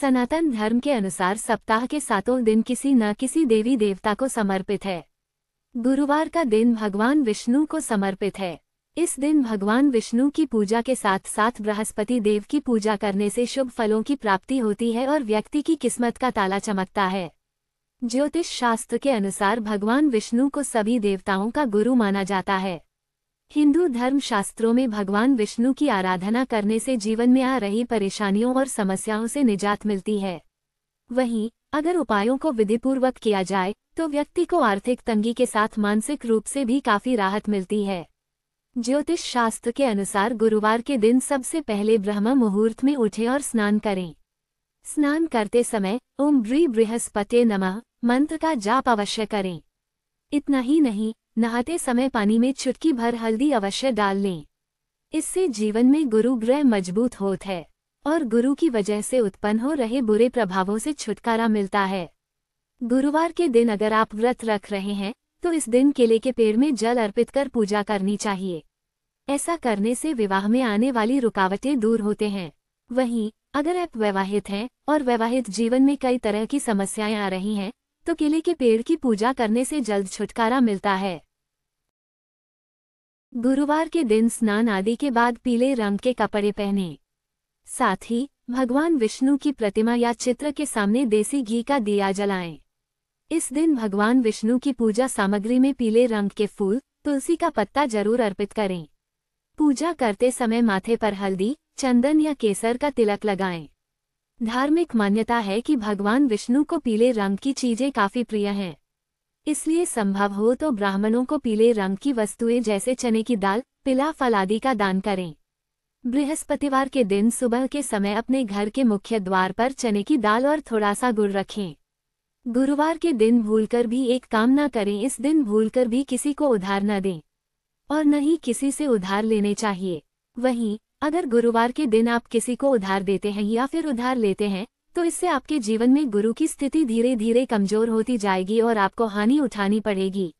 सनातन धर्म के अनुसार सप्ताह के सातों दिन किसी न किसी देवी देवता को समर्पित है गुरुवार का दिन भगवान विष्णु को समर्पित है इस दिन भगवान विष्णु की पूजा के साथ साथ बृहस्पति देव की पूजा करने से शुभ फलों की प्राप्ति होती है और व्यक्ति की किस्मत का ताला चमकता है ज्योतिष शास्त्र के अनुसार भगवान विष्णु को सभी देवताओं का गुरु माना जाता है हिंदू धर्म शास्त्रों में भगवान विष्णु की आराधना करने से जीवन में आ रही परेशानियों और समस्याओं से निजात मिलती है वहीं अगर उपायों को विधिपूर्वक किया जाए तो व्यक्ति को आर्थिक तंगी के साथ मानसिक रूप से भी काफ़ी राहत मिलती है ज्योतिष शास्त्र के अनुसार गुरुवार के दिन सबसे पहले ब्रह्म मुहूर्त में उठें और स्नान करें स्नान करते समय ओम ब्री बृहस्पति नमः मंत्र का जाप अवश्य करें इतना ही नहीं नहाते समय पानी में चुटकी भर हल्दी अवश्य डाल लें इससे जीवन में गुरु ग्रह मजबूत होत है और गुरु की वजह से उत्पन्न हो रहे बुरे प्रभावों से छुटकारा मिलता है गुरुवार के दिन अगर आप व्रत रख रहे हैं तो इस दिन केले के पेड़ में जल अर्पित कर पूजा करनी चाहिए ऐसा करने से विवाह में आने वाली रुकावटें दूर होते हैं वहीं अगर आप वैवाहित हैं और वैवाहित जीवन में कई तरह की समस्याएं आ रही हैं तो केले के पेड़ की पूजा करने से जल्द छुटकारा मिलता है गुरुवार के दिन स्नान आदि के बाद पीले रंग के कपड़े पहने साथ ही भगवान विष्णु की प्रतिमा या चित्र के सामने देसी घी का दिया जलाएं। इस दिन भगवान विष्णु की पूजा सामग्री में पीले रंग के फूल तुलसी का पत्ता जरूर अर्पित करें पूजा करते समय माथे पर हल्दी चंदन या केसर का तिलक लगाएं। धार्मिक मान्यता है कि भगवान विष्णु को पीले रंग की चीजें काफी प्रिय हैं इसलिए संभव हो तो ब्राह्मणों को पीले रंग की वस्तुएं जैसे चने की दाल पिला फल आदि का दान करें बृहस्पतिवार के दिन सुबह के समय अपने घर के मुख्य द्वार पर चने की दाल और थोड़ा सा गुड़ रखें गुरुवार के दिन भूलकर भी एक काम न करें इस दिन भूलकर भी किसी को उधार न दें और न ही किसी से उधार लेने चाहिए वहीं अगर गुरुवार के दिन आप किसी को उधार देते हैं या फिर उधार लेते हैं तो इससे आपके जीवन में गुरु की स्थिति धीरे धीरे कमजोर होती जाएगी और आपको हानि उठानी पड़ेगी